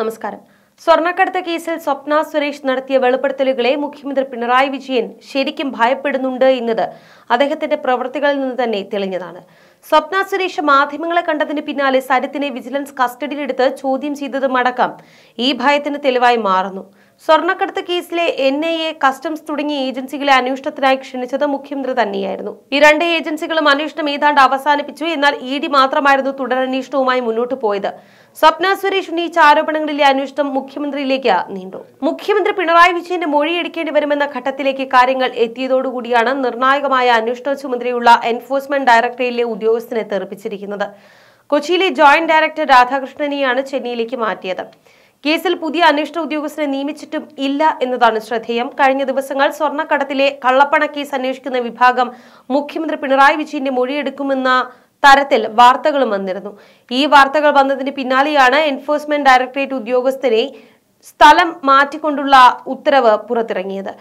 നമസ്കാരം സ്വർണ്ണക്കടത്ത് കേസിൽ സ്വപ്ന സുരേഷ് നടത്തിയ വെളിപ്പെടുത്തലുകളെ മുഖ്യമന്ത്രി പിണറായി വിജയൻ ശരിക്കും ഭയപ്പെടുന്നുണ്ട് എന്നത് അദ്ദേഹത്തിന്റെ പ്രവൃത്തികളിൽ നിന്ന് തന്നെ തെളിഞ്ഞതാണ് സ്വപ്ന സുരേഷ് മാധ്യമങ്ങളെ കണ്ടതിന് പിന്നാലെ സരിത്തിനെ വിജിലൻസ് കസ്റ്റഡിയിലെടുത്ത് ചോദ്യം ചെയ്തതുമടക്കം ഈ ഭയത്തിന് തെളിവായി മാറുന്നു സ്വർണ്ണക്കടത്ത് കേസിലെ എൻ ഐ എ കസ്റ്റംസ് തുടങ്ങിയ ഏജൻസികളെ അന്വേഷണത്തിനായി ക്ഷണിച്ചത് മുഖ്യമന്ത്രി തന്നെയായിരുന്നു ഈ രണ്ട് ഏജൻസികളും അന്വേഷണം ഏതാണ്ട് അവസാനിപ്പിച്ചു എന്നാൽ ഇ ഡി മാത്രമായിരുന്നു തുടരന്വേഷണവുമായി മുന്നോട്ട് പോയത് സ്വപ്ന സുരേഷ് ഉന്നയിച്ച ആരോപണങ്ങളിലെ അന്വേഷണം മുഖ്യമന്ത്രിയിലേക്ക് നീണ്ടു മുഖ്യമന്ത്രി പിണറായി വിജയന്റെ മൊഴിയെടുക്കേണ്ടി വരുമെന്ന ഘട്ടത്തിലേക്ക് കാര്യങ്ങൾ എത്തിയതോടുകൂടിയാണ് നിർണായകമായ അന്വേഷണ ചുമതലയുള്ള എൻഫോഴ്സ്മെന്റ് ഡയറക്ടറേറ്റിലെ ഉദ്യോഗസ്ഥനെ തെറിപ്പിച്ചിരിക്കുന്നത് കൊച്ചിയിലെ ജോയിന്റ് ഡയറക്ടർ രാധാകൃഷ്ണനെയാണ് ചെന്നൈയിലേക്ക് മാറ്റിയത് കേസിൽ പുതിയ അന്വേഷണ ഉദ്യോഗസ്ഥനെ നിയമിച്ചിട്ടും ഇല്ല എന്നതാണ് ശ്രദ്ധേയം കഴിഞ്ഞ ദിവസങ്ങൾ സ്വർണ്ണക്കടത്തിലെ കള്ളപ്പണ കേസ് അന്വേഷിക്കുന്ന വിഭാഗം മുഖ്യമന്ത്രി പിണറായി വിജയന്റെ മൊഴിയെടുക്കുമെന്ന തരത്തിൽ വാർത്തകളും വന്നിരുന്നു ഈ വാർത്തകൾ വന്നതിന് പിന്നാലെയാണ് എൻഫോഴ്സ്മെന്റ് ഡയറക്ടറേറ്റ് ഉദ്യോഗസ്ഥനെ സ്ഥലം മാറ്റിക്കൊണ്ടുള്ള ഉത്തരവ് പുറത്തിറങ്ങിയത്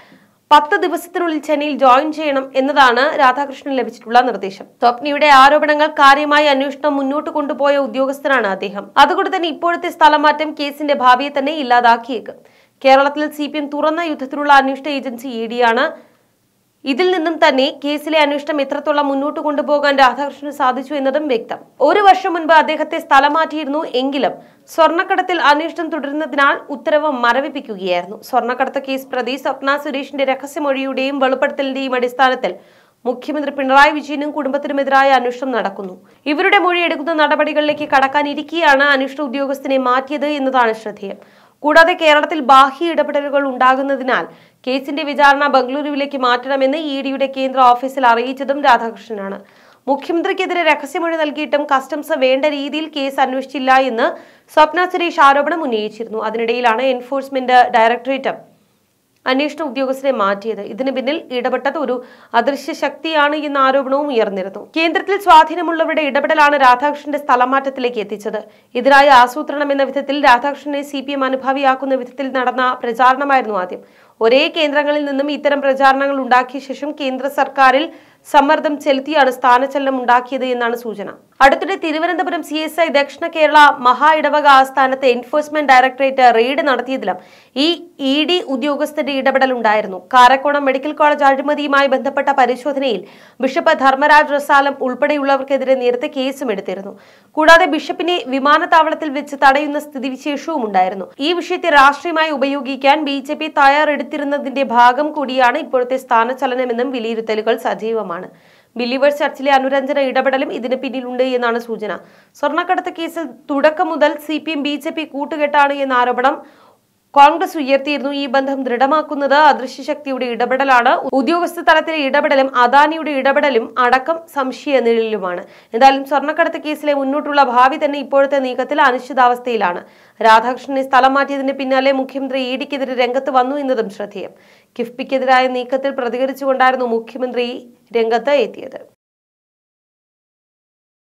പത്ത് ദിവസത്തിനുള്ളിൽ ചെന്നൈയിൽ ജോയിൻ ചെയ്യണം എന്നതാണ് രാധാകൃഷ്ണൻ ലഭിച്ചിട്ടുള്ള നിർദ്ദേശം സ്വപ്നയുടെ ആരോപണങ്ങൾ കാര്യമായി അന്വേഷണം മുന്നോട്ട് കൊണ്ടുപോയ ഉദ്യോഗസ്ഥനാണ് അദ്ദേഹം അതുകൊണ്ട് തന്നെ ഇപ്പോഴത്തെ സ്ഥലമാറ്റം കേസിന്റെ ഭാവിയെ തന്നെ ഇല്ലാതാക്കിയേക്കും കേരളത്തിൽ സി തുറന്ന യുദ്ധത്തിനുള്ള അന്വേഷണ ഏജൻസി ഇ ഡിയാണ് ഇതിൽ നിന്നും തന്നെ കേസിലെ അന്വേഷണം എത്രത്തോളം മുന്നോട്ട് കൊണ്ടുപോകാൻ രാധാകൃഷ്ണന് സാധിച്ചു എന്നതും വ്യക്തം ഒരു വർഷം മുൻപ് അദ്ദേഹത്തെ സ്ഥലം മാറ്റിയിരുന്നു എങ്കിലും സ്വർണ്ണക്കടത്തിൽ അന്വേഷണം തുടരുന്നതിനാൽ ഉത്തരവ് മരവിപ്പിക്കുകയായിരുന്നു സ്വർണ്ണക്കടത്ത് കേസ് പ്രതി സ്വപ്ന സുരേഷിന്റെ രഹസ്യമൊഴിയുടെയും വെളിപ്പെടുത്തലിന്റെയും അടിസ്ഥാനത്തിൽ മുഖ്യമന്ത്രി പിണറായി വിജയനും കുടുംബത്തിനുമെതിരായ അന്വേഷണം നടക്കുന്നു ഇവരുടെ മൊഴി എടുക്കുന്ന നടപടികളിലേക്ക് കടക്കാനിരിക്കെയാണ് അന്വേഷണ ഉദ്യോഗസ്ഥനെ മാറ്റിയത് എന്നതാണ് ശ്രദ്ധേയം കൂടാതെ കേരളത്തിൽ ബാഹ്യ ഇടപെടലുകൾ ഉണ്ടാകുന്നതിനാൽ കേസിന്റെ വിചാരണ ബംഗളൂരുവിലേക്ക് മാറ്റണമെന്ന് ഇ ഡിയുടെ കേന്ദ്ര ഓഫീസിൽ അറിയിച്ചതും രാധാകൃഷ്ണനാണ് മുഖ്യമന്ത്രിക്കെതിരെ രഹസ്യമൊഴി നൽകിയിട്ടും കസ്റ്റംസ് വേണ്ട രീതിയിൽ കേസ് അന്വേഷിച്ചില്ല എന്ന് സ്വപ്ന സുരേഷ് ആരോപണം ഉന്നയിച്ചിരുന്നു അതിനിടയിലാണ് എൻഫോഴ്സ്മെന്റ് ഡയറക്ടറേറ്റ് അന്വേഷണ ഉദ്യോഗസ്ഥരെ മാറ്റിയത് ഇതിന് പിന്നിൽ ഇടപെട്ടത് ഒരു അദൃശ്യ ശക്തിയാണ് എന്ന ആരോപണവും ഉയർന്നിരുന്നു കേന്ദ്രത്തിൽ സ്വാധീനമുള്ളവരുടെ ഇടപെടലാണ് രാധാകൃഷ്ണന്റെ സ്ഥലമാറ്റത്തിലേക്ക് എത്തിച്ചത് ഇതിനായി ആസൂത്രണം എന്ന വിധത്തിൽ രാധാകൃഷ്ണനെ സി പി എം അനുഭാവിയാക്കുന്ന വിധത്തിൽ നടന്ന പ്രചാരണമായിരുന്നു ആദ്യം ഒരേ കേന്ദ്രങ്ങളിൽ നിന്നും ഇത്തരം പ്രചാരണങ്ങൾ ഉണ്ടാക്കിയ ശേഷം കേന്ദ്ര സർക്കാരിൽ സമ്മർദ്ദം ചെലുത്തിയാണ് സ്ഥാനചലനം ഉണ്ടാക്കിയത് എന്നാണ് സൂചന അടുത്തിടെ തിരുവനന്തപുരം സി എസ് ഐ ദക്ഷിണ കേരള മഹാ ഇടവക ആസ്ഥാനത്തെ എൻഫോഴ്സ്മെന്റ് ഡയറക്ടറേറ്റ് റെയ്ഡ് നടത്തിയതിലും ഈ ഇ ഡി ഉദ്യോഗസ്ഥന്റെ ഇടപെടൽ ഉണ്ടായിരുന്നു കാരക്കോണം മെഡിക്കൽ കോളേജ് അഴിമതിയുമായി ബന്ധപ്പെട്ട പരിശോധനയിൽ ബിഷപ്പ് ധർമ്മരാജ് റസാലം ഉൾപ്പെടെയുള്ളവർക്കെതിരെ നേരത്തെ കേസും എടുത്തിരുന്നു കൂടാതെ ബിഷപ്പിനെ വിമാനത്താവളത്തിൽ വെച്ച് തടയുന്ന സ്ഥിതിവിശേഷവും ഉണ്ടായിരുന്നു ഈ വിഷയത്തെ രാഷ്ട്രീയമായി ഉപയോഗിക്കാൻ ബി ജെ പി ഏറ്റെടുത്തിരുന്നതിന്റെ ഭാഗം കൂടിയാണ് ഇപ്പോഴത്തെ സ്ഥാനചലനമെന്നും വിലയിരുത്തലുകൾ സജീവമാണ് ബിലീവേഴ്സ് ചർച്ചിലെ അനുരഞ്ജന ഇടപെടലും ഇതിന് പിന്നിലുണ്ട് എന്നാണ് സൂചന സ്വർണ്ണക്കടത്ത് കേസിൽ തുടക്കം മുതൽ C P M B J P കൂട്ടുകെട്ടാണ് എന്ന ആരോപണം കോൺഗ്രസ് ഉയർത്തിയിരുന്നു ഈ ബന്ധം ദൃഢമാക്കുന്നത് അദൃശ്യശക്തിയുടെ ഇടപെടലാണ് ഉദ്യോഗസ്ഥ തലത്തിലെ ഇടപെടലും അദാനിയുടെ ഇടപെടലും അടക്കം സംശയ നിഴലിലുമാണ് എന്തായാലും സ്വർണ്ണക്കടത്ത് കേസിലെ മുന്നോട്ടുള്ള ഭാവി തന്നെ ഇപ്പോഴത്തെ നീക്കത്തിൽ അനിശ്ചിതാവസ്ഥയിലാണ് രാധാകൃഷ്ണനെ സ്ഥലം മാറ്റിയതിന് പിന്നാലെ മുഖ്യമന്ത്രി ഇ ഡിക്കെതിരെ രംഗത്ത് വന്നു എന്നതും ശ്രദ്ധേയം കിഫ്ബിക്കെതിരായ നീക്കത്തിൽ പ്രതികരിച്ചുകൊണ്ടായിരുന്നു മുഖ്യമന്ത്രി രംഗത്ത് എത്തിയത്